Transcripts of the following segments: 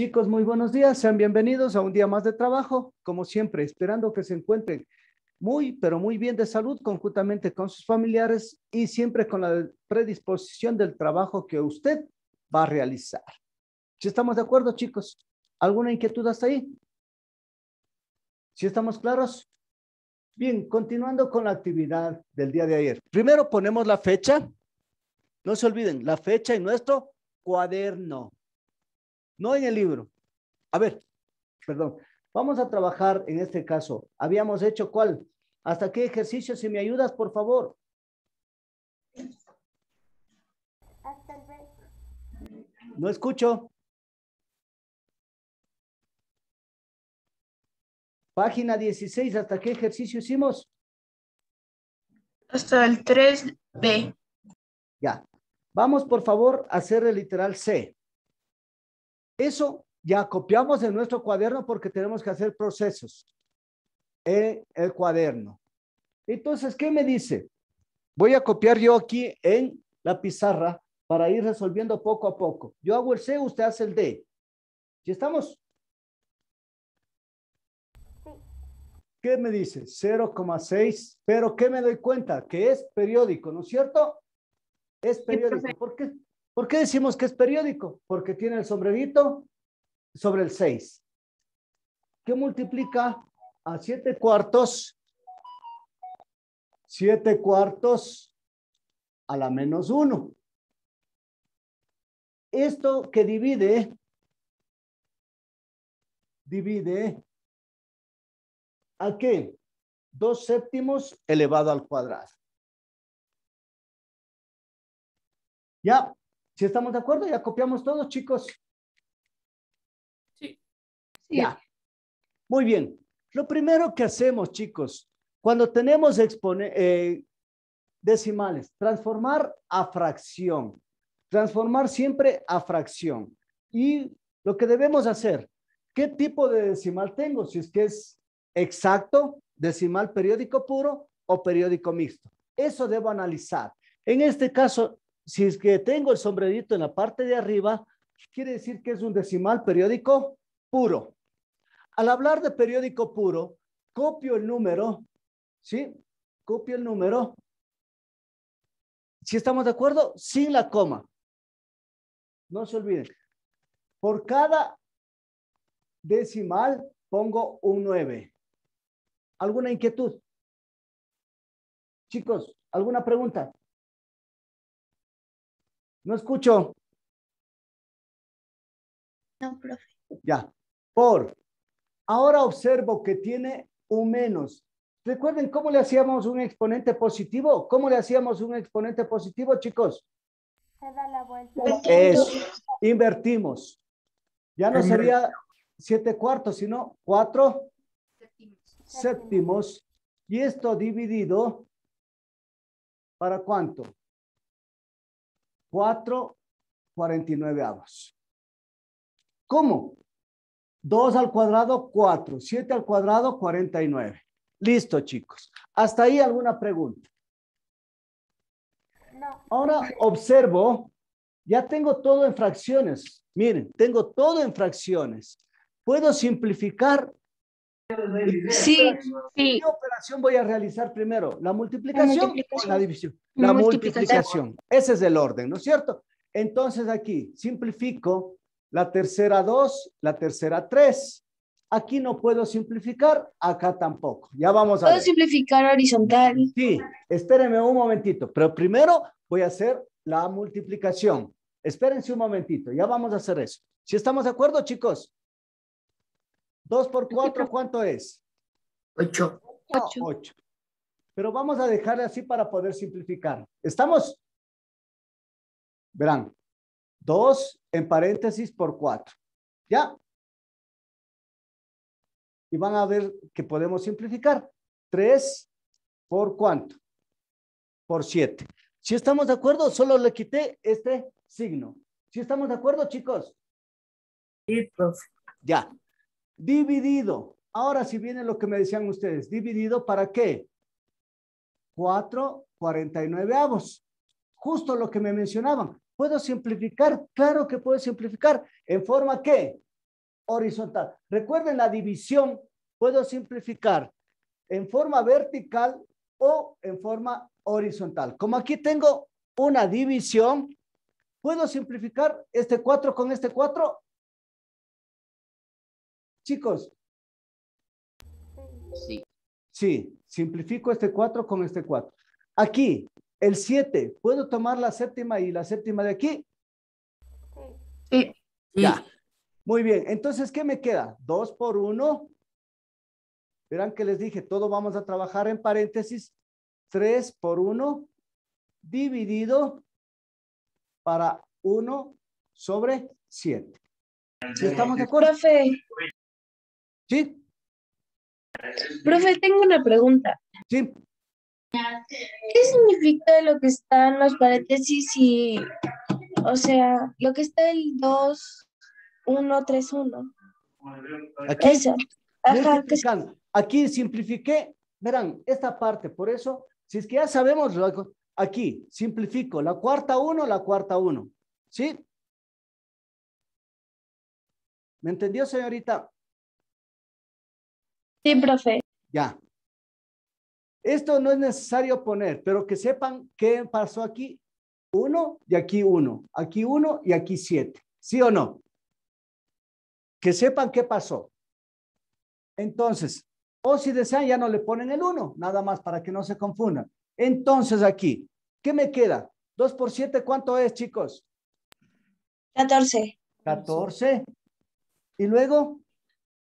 Chicos, muy buenos días, sean bienvenidos a un día más de trabajo, como siempre, esperando que se encuentren muy, pero muy bien de salud, conjuntamente con sus familiares y siempre con la predisposición del trabajo que usted va a realizar. Si estamos de acuerdo, chicos, ¿alguna inquietud hasta ahí? Si estamos claros. Bien, continuando con la actividad del día de ayer. Primero ponemos la fecha. No se olviden, la fecha en nuestro cuaderno no en el libro. A ver, perdón, vamos a trabajar en este caso. Habíamos hecho cuál, hasta qué ejercicio, si me ayudas, por favor. Hasta el... No escucho. Página 16, ¿hasta qué ejercicio hicimos? Hasta el 3B. Ya. Vamos, por favor, a hacer el literal C. Eso ya copiamos en nuestro cuaderno porque tenemos que hacer procesos en el cuaderno. Entonces, ¿qué me dice? Voy a copiar yo aquí en la pizarra para ir resolviendo poco a poco. Yo hago el C, usted hace el D. ¿Ya estamos? ¿Qué me dice? 0,6. Pero ¿qué me doy cuenta? Que es periódico, ¿no es cierto? Es periódico. ¿Por qué? ¿Por qué decimos que es periódico? Porque tiene el sombrerito sobre el 6, ¿Qué multiplica a 7 cuartos, 7 cuartos a la menos 1. Esto que divide, divide a qué? 2 séptimos elevado al cuadrado. Ya, si estamos de acuerdo, ya copiamos todos, chicos. Sí. Ya. Muy bien. Lo primero que hacemos, chicos, cuando tenemos eh, decimales, transformar a fracción. Transformar siempre a fracción. Y lo que debemos hacer, ¿qué tipo de decimal tengo? Si es que es exacto, decimal periódico puro o periódico mixto. Eso debo analizar. En este caso, si es que tengo el sombrerito en la parte de arriba, quiere decir que es un decimal periódico puro. Al hablar de periódico puro, copio el número, ¿sí? Copio el número. Si estamos de acuerdo, sin la coma. No se olviden. Por cada decimal pongo un 9. ¿Alguna inquietud? Chicos, ¿alguna pregunta? No escucho. No, profe. Ya. Por. Ahora observo que tiene un menos. Recuerden cómo le hacíamos un exponente positivo. ¿Cómo le hacíamos un exponente positivo, chicos? Se da la vuelta. Eso. Invertimos. Ya no sería siete cuartos, sino cuatro séptimos. séptimos. Y esto dividido para cuánto? 4 49 avos. ¿Cómo? 2 al cuadrado, 4. 7 al cuadrado, 49. Listo, chicos. ¿Hasta ahí alguna pregunta? No. Ahora observo, ya tengo todo en fracciones. Miren, tengo todo en fracciones. Puedo simplificar Sí, sí. ¿Qué operación voy a realizar primero? ¿La multiplicación, la o la división? La, multiplicación. Ese es el orden, ¿no es cierto? Entonces aquí simplifico la tercera 2, la tercera 3. Aquí no puedo simplificar, acá tampoco. Ya vamos a ¿Puedo simplificar horizontal? Sí, espérenme un momentito, pero primero voy a hacer la multiplicación. Espérense un momentito, ya vamos a hacer eso. Si estamos de acuerdo, chicos? Dos por cuatro, ¿cuánto es? Ocho. Ocho. Pero vamos a dejarle así para poder simplificar. ¿Estamos? Verán. Dos en paréntesis por 4. ¿Ya? Y van a ver que podemos simplificar. 3 por cuánto? Por siete. Si estamos de acuerdo, solo le quité este signo. Si estamos de acuerdo, chicos. Ya. Dividido. Ahora si viene lo que me decían ustedes, dividido para qué? y nueve avos. Justo lo que me mencionaban. ¿Puedo simplificar? Claro que puedo simplificar. ¿En forma qué? Horizontal. Recuerden la división. Puedo simplificar en forma vertical o en forma horizontal. Como aquí tengo una división, puedo simplificar este 4 con este 4 chicos? Sí. Sí, simplifico este 4 con este 4. Aquí, el 7, ¿puedo tomar la séptima y la séptima de aquí? Sí. Ya. Muy bien, entonces, ¿qué me queda? 2 por 1. Verán que les dije, todo vamos a trabajar en paréntesis. 3 por 1 dividido para 1 sobre 7. ¿Sí ¿Estamos de acuerdo? Profe, ¿Sí? Profe, tengo una pregunta. Sí. ¿Qué significa lo que está en los paréntesis y, o sea, lo que está el 2, 1, 3, 1? Aquí, simplifiqué, verán, esta parte, por eso, si es que ya sabemos, aquí simplifico la cuarta 1, la cuarta 1, ¿sí? ¿Me entendió, señorita? Sí, profe. Ya. Esto no es necesario poner, pero que sepan qué pasó aquí. Uno y aquí uno, aquí uno y aquí siete. ¿Sí o no? Que sepan qué pasó. Entonces, o si desean, ya no le ponen el uno, nada más para que no se confundan. Entonces, aquí, ¿qué me queda? Dos por siete, ¿cuánto es, chicos? Catorce. ¿Catorce? ¿Y luego?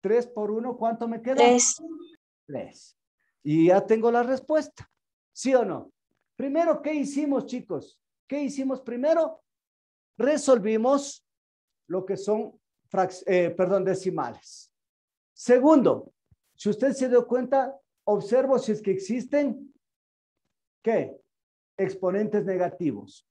3 por 1, ¿cuánto me queda? 3. Y ya tengo la respuesta. ¿Sí o no? Primero, ¿qué hicimos, chicos? ¿Qué hicimos primero? Resolvimos lo que son, eh, perdón, decimales. Segundo, si usted se dio cuenta, observo si es que existen, ¿qué? Exponentes negativos.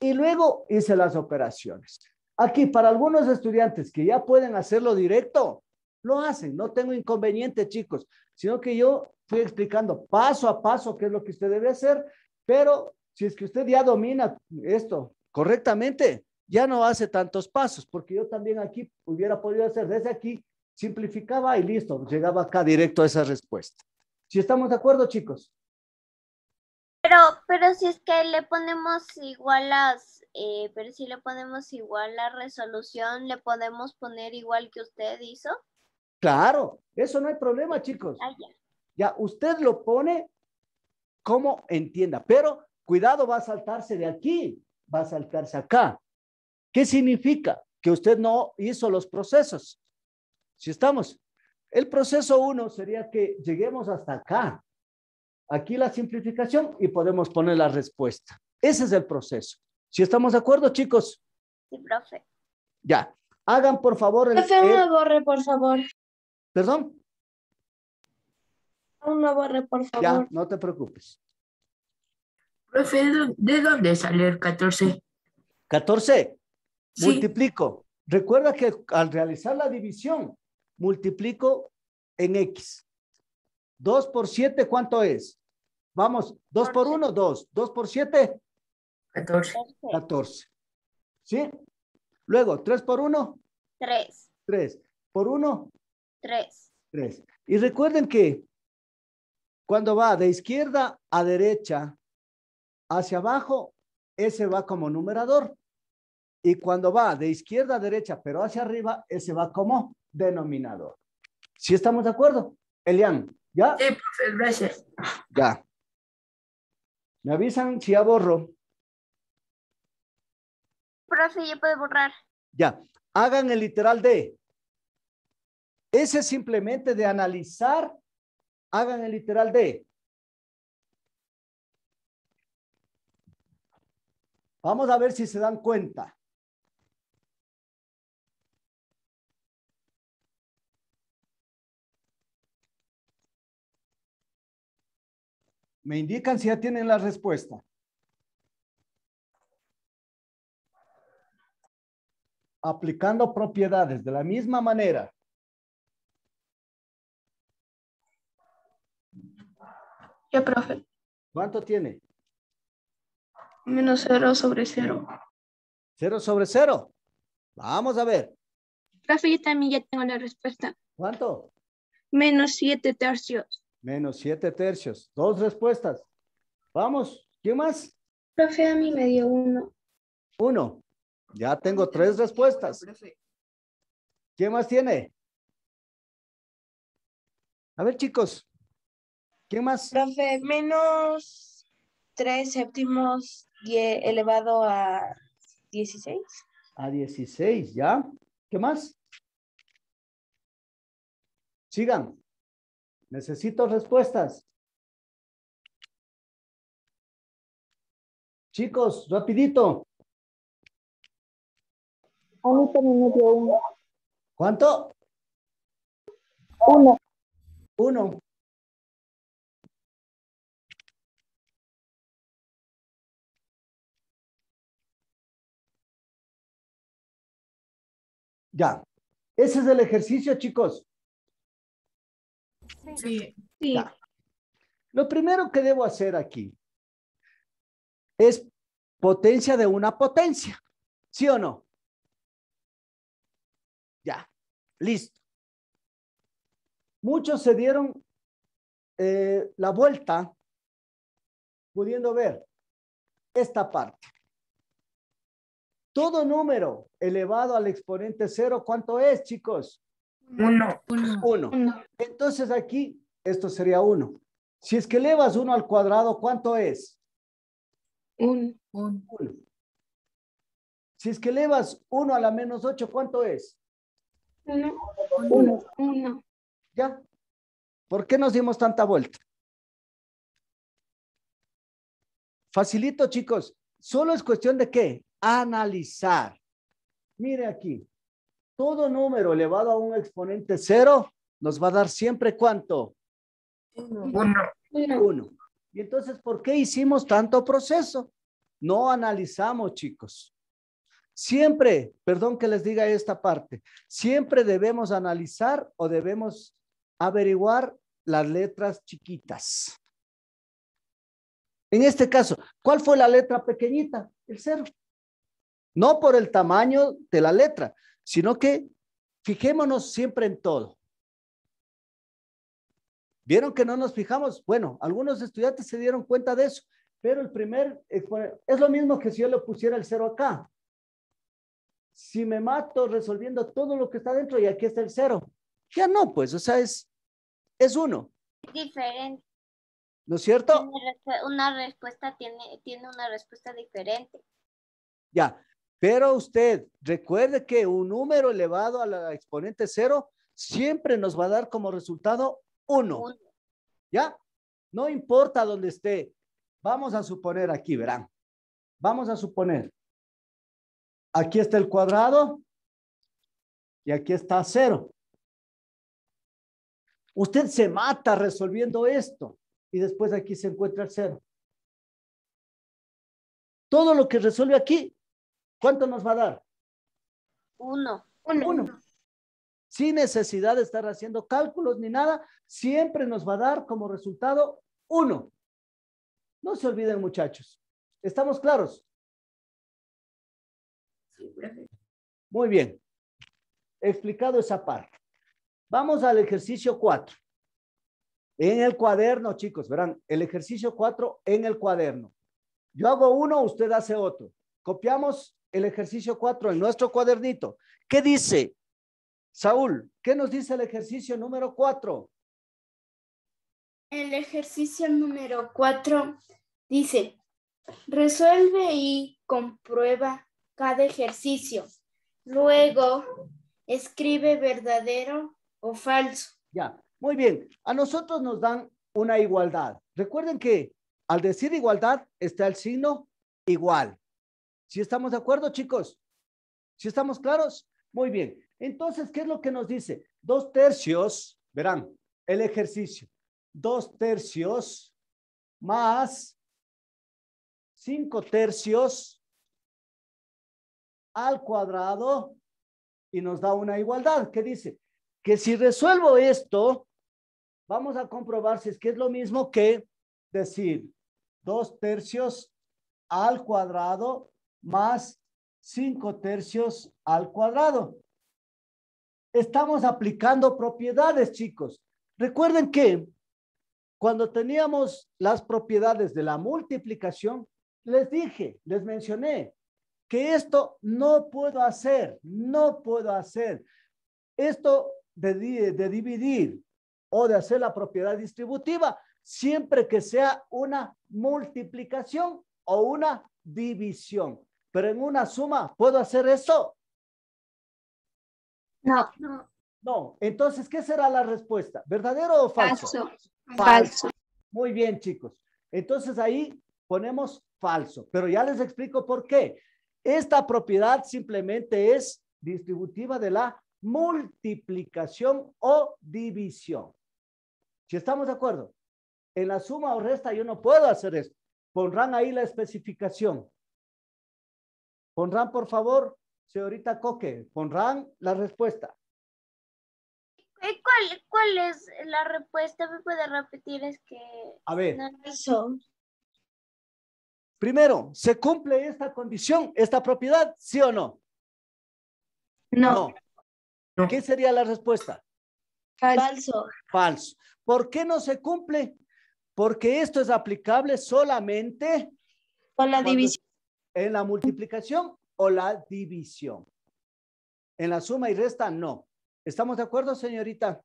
Y luego hice las operaciones. Aquí, para algunos estudiantes que ya pueden hacerlo directo, lo hacen, no tengo inconveniente, chicos, sino que yo fui explicando paso a paso qué es lo que usted debe hacer, pero si es que usted ya domina esto correctamente, ya no hace tantos pasos, porque yo también aquí hubiera podido hacer desde aquí, simplificaba y listo, llegaba acá directo a esa respuesta. Si estamos de acuerdo, chicos. Pero, pero si es que le ponemos igual a eh, pero si le ponemos igual la resolución, le podemos poner igual que usted hizo. Claro, eso no hay problema, chicos. Ya, usted lo pone como entienda, pero cuidado, va a saltarse de aquí, va a saltarse acá. ¿Qué significa? Que usted no hizo los procesos. Si estamos, el proceso uno sería que lleguemos hasta acá. Aquí la simplificación y podemos poner la respuesta. Ese es el proceso. Si estamos de acuerdo, chicos. Sí, profe. Ya. Hagan por favor el. Profe, borre, por favor. ¿Perdón? Un nuevo borre, por favor. Ya, no te preocupes. Profe, ¿de dónde sale el 14? 14. Multiplico. Recuerda que al realizar la división, multiplico en X. 2 por 7, ¿cuánto es? Vamos, 2 por 1, 2. 2 por 7, 14. 14. ¿Sí? Luego, 3 por 1, 3. 3 por 1, Tres. Tres. Y recuerden que cuando va de izquierda a derecha hacia abajo, ese va como numerador. Y cuando va de izquierda a derecha, pero hacia arriba, ese va como denominador. ¿Sí estamos de acuerdo? Elian, ¿ya? Sí, profe, gracias. Ya. Me avisan si ya borro. Profe, ya puedo borrar. Ya. Hagan el literal d ese simplemente de analizar, hagan el literal D. Vamos a ver si se dan cuenta. Me indican si ya tienen la respuesta. Aplicando propiedades de la misma manera. profe. ¿Cuánto tiene? Menos cero sobre cero cero sobre cero Vamos a ver. Profe, yo también ya tengo la respuesta. ¿Cuánto? Menos siete tercios. Menos siete tercios. Dos respuestas. Vamos. ¿Quién más? Profe, a mí me dio uno. Uno. Ya tengo tres respuestas. ¿Quién más tiene? A ver, chicos. ¿Quién más? Profe, menos tres séptimos elevado a dieciséis. A dieciséis, ¿ya? ¿Qué más? Sigan. Necesito respuestas. Chicos, rapidito. A mí también me dio uno. ¿Cuánto? Uno. Uno. Ya. Ese es el ejercicio, chicos. Sí. sí. Lo primero que debo hacer aquí es potencia de una potencia. ¿Sí o no? Ya. Listo. Muchos se dieron eh, la vuelta pudiendo ver esta parte. Todo número elevado al exponente cero, ¿cuánto es, chicos? Uno. Uno. Entonces aquí, esto sería uno. Si es que elevas uno al cuadrado, ¿cuánto es? Un. Uno. uno. Si es que elevas uno a la menos ocho, ¿cuánto es? Uno. Uno. uno. ¿Ya? ¿Por qué nos dimos tanta vuelta? Facilito, chicos. Solo es cuestión de qué? analizar. Mire aquí, todo número elevado a un exponente cero nos va a dar siempre cuánto? Uno. Uno. Y entonces, ¿por qué hicimos tanto proceso? No analizamos, chicos. Siempre, perdón que les diga esta parte, siempre debemos analizar o debemos averiguar las letras chiquitas. En este caso, ¿cuál fue la letra pequeñita? El cero no por el tamaño de la letra, sino que fijémonos siempre en todo. ¿Vieron que no nos fijamos? Bueno, algunos estudiantes se dieron cuenta de eso, pero el primer es lo mismo que si yo le pusiera el cero acá. Si me mato resolviendo todo lo que está dentro y aquí está el cero. Ya no, pues, o sea, es, es uno. Es diferente. ¿No es cierto? Una respuesta tiene, tiene una respuesta diferente. Ya, pero usted recuerde que un número elevado a la exponente cero siempre nos va a dar como resultado 1. ¿Ya? No importa dónde esté. Vamos a suponer aquí, verán. Vamos a suponer. Aquí está el cuadrado y aquí está cero. Usted se mata resolviendo esto y después aquí se encuentra el cero. Todo lo que resuelve aquí ¿Cuánto nos va a dar? Uno. Uno. Sin necesidad de estar haciendo cálculos ni nada, siempre nos va a dar como resultado uno. No se olviden, muchachos. ¿Estamos claros? Muy bien. Explicado esa parte. Vamos al ejercicio cuatro. En el cuaderno, chicos, verán, el ejercicio cuatro en el cuaderno. Yo hago uno, usted hace otro. Copiamos el ejercicio 4 en nuestro cuadernito. ¿Qué dice? Saúl, ¿qué nos dice el ejercicio número 4? El ejercicio número 4 dice, resuelve y comprueba cada ejercicio. Luego, escribe verdadero o falso. Ya, muy bien. A nosotros nos dan una igualdad. Recuerden que al decir igualdad está el signo igual. ¿Sí estamos de acuerdo, chicos? Si estamos claros? Muy bien. Entonces, ¿qué es lo que nos dice? Dos tercios, verán, el ejercicio. Dos tercios más cinco tercios al cuadrado y nos da una igualdad. ¿Qué dice? Que si resuelvo esto, vamos a comprobar si es que es lo mismo que decir dos tercios al cuadrado más cinco tercios al cuadrado. Estamos aplicando propiedades, chicos. Recuerden que cuando teníamos las propiedades de la multiplicación, les dije, les mencioné que esto no puedo hacer, no puedo hacer. Esto de, de dividir o de hacer la propiedad distributiva, siempre que sea una multiplicación o una división pero en una suma, ¿puedo hacer eso? No. No, entonces, ¿qué será la respuesta? ¿Verdadero o falso? Falso. Falso. Muy bien, chicos. Entonces ahí ponemos falso, pero ya les explico por qué. Esta propiedad simplemente es distributiva de la multiplicación o división. Si estamos de acuerdo, en la suma o resta yo no puedo hacer esto Pondrán ahí la especificación. Pondrán, por favor, señorita Coque, pondrán la respuesta. Eh, ¿Cuál, es la respuesta? ¿Me puede repetir? Es que... A ver. Primero, ¿se cumple esta condición, esta propiedad, sí o no? No. ¿Qué sería la respuesta? Falso. Falso. ¿Por qué no se cumple? Porque esto es aplicable solamente... Con la división en la multiplicación o la división. En la suma y resta, no. ¿Estamos de acuerdo, señorita?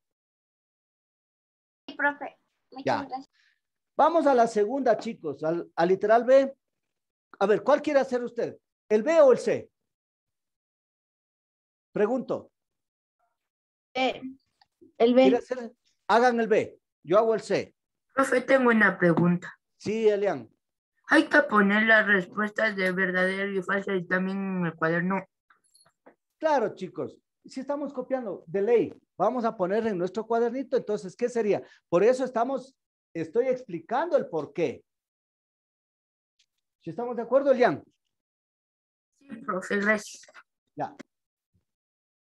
Sí, profe. Muchas ya. gracias. Vamos a la segunda, chicos, al, literal B. A ver, ¿cuál quiere hacer usted? ¿El B o el C? Pregunto. Eh, el B. Hagan el B. Yo hago el C. Profe, tengo una pregunta. Sí, Elian. Hay que poner las respuestas de verdadero y falso y también en el cuaderno. Claro, chicos. Si estamos copiando de ley, vamos a poner en nuestro cuadernito, entonces, ¿qué sería? Por eso estamos, estoy explicando el por qué. ¿Si estamos de acuerdo, Elian? Sí, profe, gracias. Ya.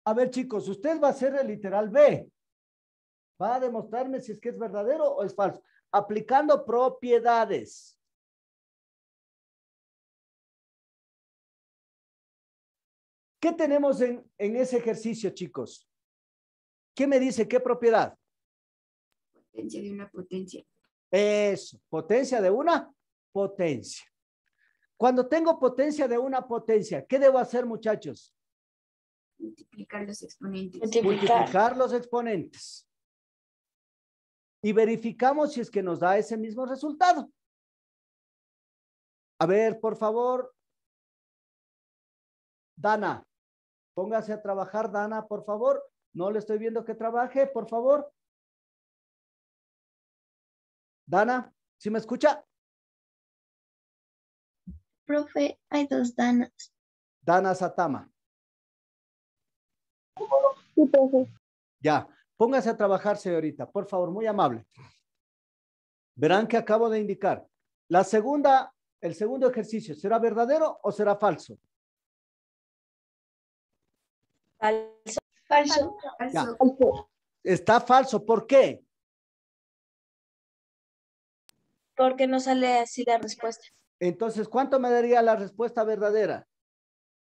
A ver, chicos, usted va a hacer el literal B. Va a demostrarme si es que es verdadero o es falso. Aplicando propiedades. ¿Qué tenemos en, ese ejercicio, chicos? ¿Qué me dice? ¿Qué propiedad? Potencia de una potencia. Eso, potencia de una potencia. Cuando tengo potencia de una potencia, ¿qué debo hacer, muchachos? Multiplicar los exponentes. Multiplicar, Multiplicar los exponentes. Y verificamos si es que nos da ese mismo resultado. A ver, por favor. Dana. Póngase a trabajar, Dana, por favor. No le estoy viendo que trabaje, por favor. Dana, ¿sí me escucha? Profe, hay dos Danas. Dana Satama. Ya, póngase a trabajar, señorita, por favor, muy amable. Verán que acabo de indicar. La segunda, el segundo ejercicio, ¿será verdadero o será falso? Falso. Falso. Está falso. ¿Por qué? Porque no sale así la respuesta. Entonces, ¿cuánto me daría la respuesta verdadera?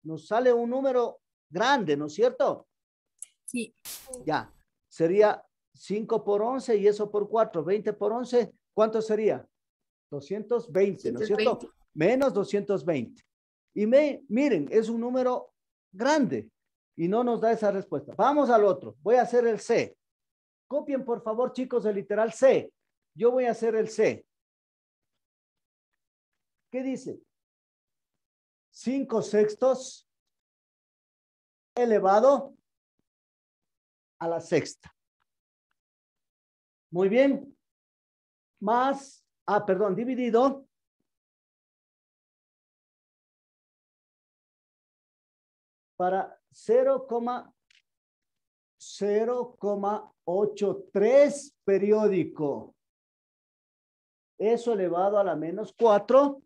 Nos sale un número grande, ¿no es cierto? Sí. Ya, sería 5 por 11 y eso por 4, 20 por 11, ¿cuánto sería? 220, ¿no es cierto? Menos 220. Y miren, es un número grande y no nos da esa respuesta. Vamos al otro. Voy a hacer el C. Copien, por favor, chicos, el literal C. Yo voy a hacer el C. ¿Qué dice? Cinco sextos elevado a la sexta. Muy bien. Más, ah, perdón, dividido para 0,083 periódico. Eso elevado a la menos 4. ¿Si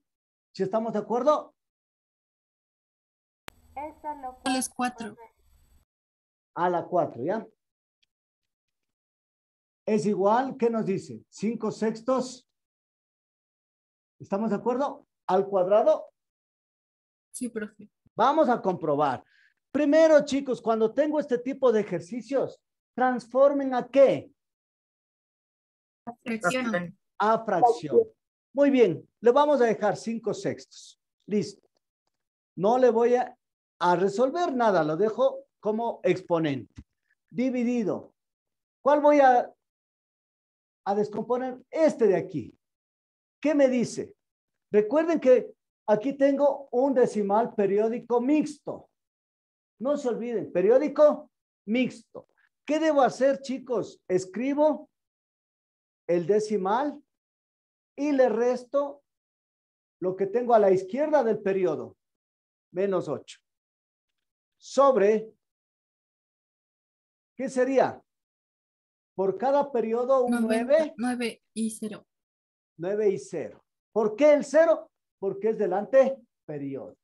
¿Sí estamos de acuerdo? Eso lo ¿Cuál es 4? A la 4, ¿ya? Es igual, ¿qué nos dice? 5 sextos. ¿Estamos de acuerdo? Al cuadrado. Sí, profe. Vamos a comprobar. Primero, chicos, cuando tengo este tipo de ejercicios, transformen a qué? A fracción. A fracción. Muy bien, le vamos a dejar cinco sextos. Listo. No le voy a, a resolver nada, lo dejo como exponente. Dividido. ¿Cuál voy a, a descomponer? Este de aquí. ¿Qué me dice? Recuerden que aquí tengo un decimal periódico mixto. No se olviden, periódico mixto. ¿Qué debo hacer, chicos? Escribo el decimal y le resto lo que tengo a la izquierda del periodo, menos 8. Sobre, ¿qué sería? Por cada periodo un 9. 9 y 0. 9 y 0. ¿Por qué el 0? Porque es delante periodo.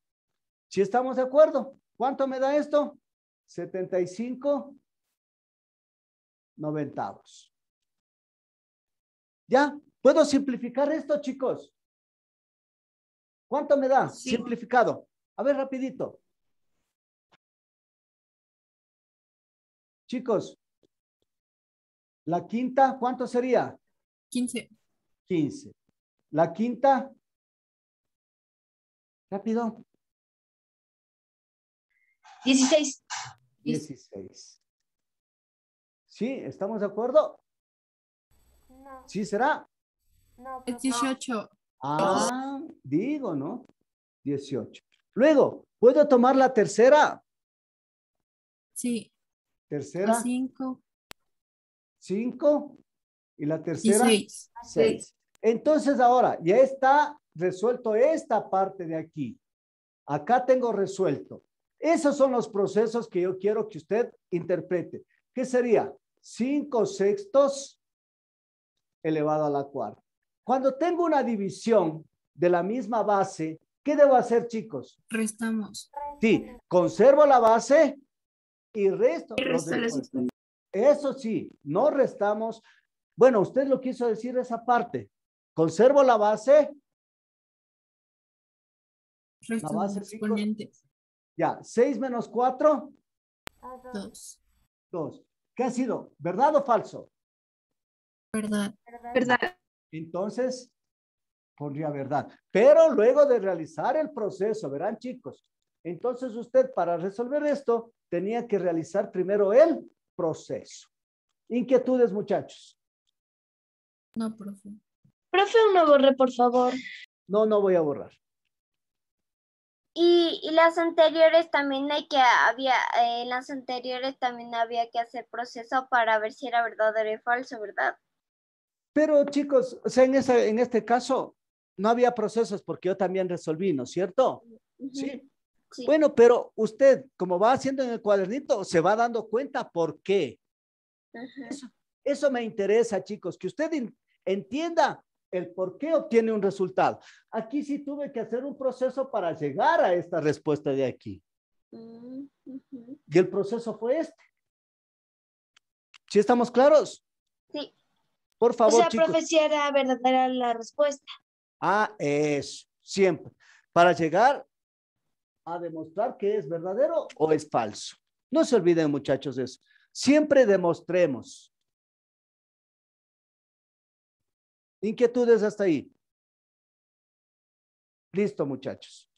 ¿Sí estamos de acuerdo? ¿Cuánto me da esto? 75 noventavos. ¿Ya? ¿Puedo simplificar esto, chicos? ¿Cuánto me da? Simplificado. A ver, rapidito. Chicos, la quinta, ¿cuánto sería? 15. 15. La quinta. Rápido. 16. 16. ¿Sí? ¿Estamos de acuerdo? No. ¿Sí será? No, 18. Pues ah, digo, ¿no? 18. Luego, ¿puedo tomar la tercera? Sí. ¿Tercera? Cinco. Cinco. ¿Y la tercera? Seis. Seis. Entonces ahora, ya está resuelto esta parte de aquí. Acá tengo resuelto. Esos son los procesos que yo quiero que usted interprete. ¿Qué sería? Cinco sextos elevado a la cuarta. Cuando tengo una división de la misma base, ¿qué debo hacer, chicos? Restamos. Sí, conservo la base y resto. Eso sí, no restamos. Bueno, usted lo quiso decir esa parte. Conservo la base. Resto la base, ya, 6 menos 4. 2. 2. ¿Qué ha sido? ¿Verdad o falso? Verdad. Verdad. Entonces, pondría verdad. Pero luego de realizar el proceso, verán chicos, entonces usted para resolver esto tenía que realizar primero el proceso. Inquietudes, muchachos. No, profe. Profe, no borre, por favor. No, no voy a borrar. Y, las anteriores también hay que había eh, las anteriores también había que hacer proceso para ver si era verdadero y falso, ¿verdad? Pero chicos, o sea, en ese, en este caso no había procesos porque yo también resolví, ¿no es cierto? ¿Sí? Bueno, pero usted, como va haciendo en el cuadernito, se va dando cuenta por qué. eso, eso me interesa, chicos, que usted entienda el por qué obtiene un resultado. Aquí sí tuve que hacer un proceso para llegar a esta respuesta de aquí. Mm, y el proceso fue este. ¿Sí estamos claros? Sí. Por favor, o sea, profecía era verdadera la respuesta. Ah, eso, siempre. Para llegar a demostrar que es verdadero o es falso. No se olviden, muchachos, de eso. Siempre demostremos Inquietudes hasta ahí. Listo, muchachos.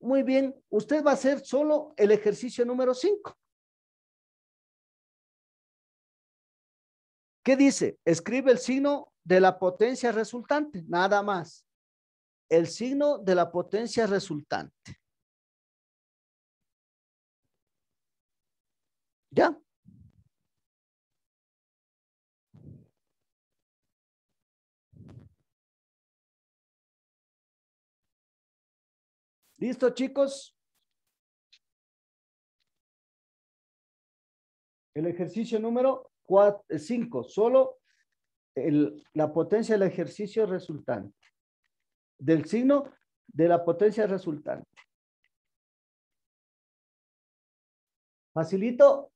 Muy bien, usted va a hacer solo el ejercicio número 5. ¿Qué dice? Escribe el signo de la potencia resultante, nada más. El signo de la potencia resultante. ¿Ya? ¿Listo, chicos? El ejercicio número 5, eh, solo la potencia del ejercicio resultante, del signo de la potencia resultante. ¿Facilito?